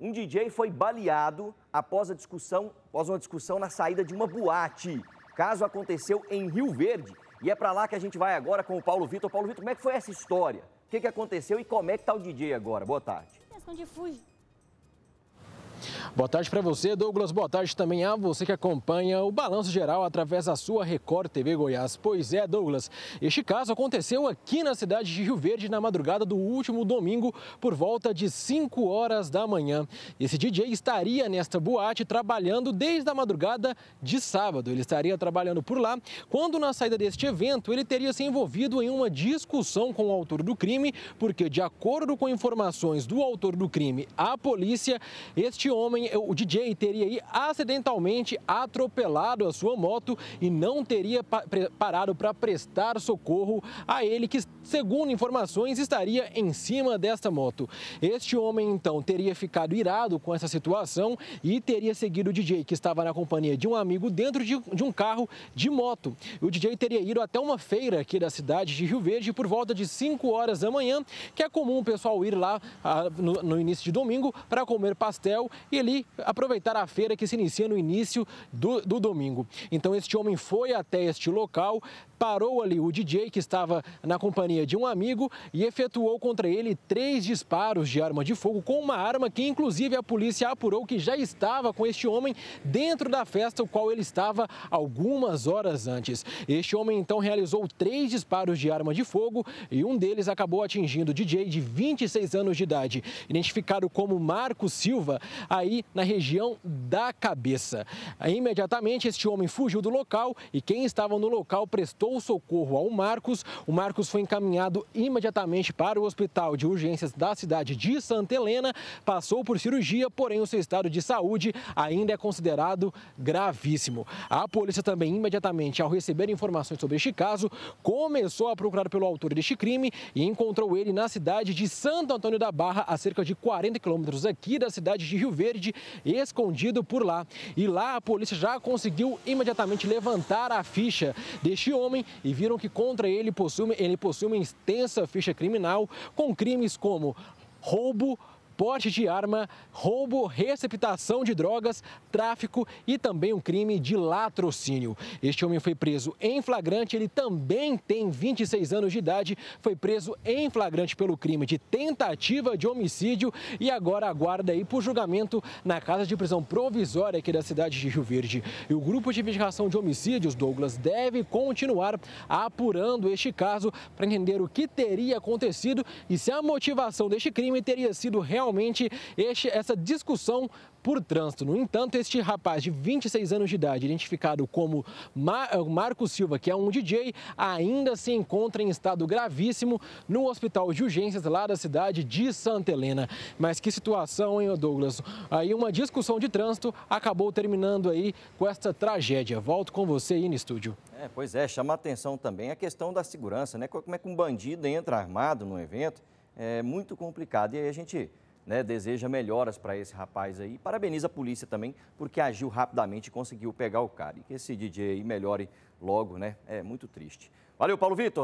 um DJ foi baleado após, discussão, após uma discussão na saída de uma boate. Caso aconteceu em Rio Verde. E é para lá que a gente vai agora com o Paulo Vitor. Paulo Vitor, como é que foi essa história? O que, que aconteceu e como é que tá o DJ agora? Boa tarde. É onde fugir. Boa tarde para você, Douglas. Boa tarde também a você que acompanha o Balanço Geral através da sua Record TV Goiás. Pois é, Douglas. Este caso aconteceu aqui na cidade de Rio Verde na madrugada do último domingo, por volta de 5 horas da manhã. Esse DJ estaria nesta boate trabalhando desde a madrugada de sábado. Ele estaria trabalhando por lá quando, na saída deste evento, ele teria se envolvido em uma discussão com o autor do crime, porque, de acordo com informações do autor do crime à polícia, este homem o DJ teria acidentalmente atropelado a sua moto e não teria parado para prestar socorro a ele, que, segundo informações, estaria em cima desta moto. Este homem, então, teria ficado irado com essa situação e teria seguido o DJ, que estava na companhia de um amigo, dentro de, de um carro de moto. O DJ teria ido até uma feira aqui da cidade de Rio Verde por volta de 5 horas da manhã, que é comum o pessoal ir lá ah, no, no início de domingo para comer pastel e ele ali aproveitar a feira que se inicia no início do, do domingo. Então, este homem foi até este local, parou ali o DJ que estava na companhia de um amigo e efetuou contra ele três disparos de arma de fogo com uma arma que inclusive a polícia apurou que já estava com este homem dentro da festa o qual ele estava algumas horas antes. Este homem então realizou três disparos de arma de fogo e um deles acabou atingindo o DJ de 26 anos de idade, identificado como Marco Silva, aí na região da cabeça. Imediatamente este homem fugiu do local e quem estava no local prestou prestou o socorro ao Marcos. O Marcos foi encaminhado imediatamente para o hospital de urgências da cidade de Santa Helena, passou por cirurgia, porém o seu estado de saúde ainda é considerado gravíssimo. A polícia também, imediatamente ao receber informações sobre este caso, começou a procurar pelo autor deste crime e encontrou ele na cidade de Santo Antônio da Barra, a cerca de 40 quilômetros aqui da cidade de Rio Verde, escondido por lá. E lá a polícia já conseguiu imediatamente levantar a ficha deste homem homem e viram que contra ele possui, ele possui uma extensa ficha criminal com crimes como roubo, porte de arma, roubo, receptação de drogas, tráfico e também um crime de latrocínio. Este homem foi preso em flagrante, ele também tem 26 anos de idade, foi preso em flagrante pelo crime de tentativa de homicídio e agora aguarda aí por julgamento na casa de prisão provisória aqui da cidade de Rio Verde. E o grupo de investigação de homicídios, Douglas, deve continuar apurando este caso para entender o que teria acontecido e se a motivação deste crime teria sido realmente realmente este, essa discussão por trânsito. No entanto, este rapaz de 26 anos de idade, identificado como Mar eh, Marco Silva, que é um DJ, ainda se encontra em estado gravíssimo no hospital de urgências lá da cidade de Santa Helena. Mas que situação, hein, Douglas? Aí uma discussão de trânsito acabou terminando aí com esta tragédia. Volto com você aí no estúdio. É, pois é, chama a atenção também a questão da segurança, né? Como é que um bandido entra armado num evento? É muito complicado. E aí a gente né, deseja melhoras para esse rapaz aí. Parabeniza a polícia também, porque agiu rapidamente e conseguiu pegar o cara. E que esse DJ aí melhore logo, né? É muito triste. Valeu, Paulo Vitor.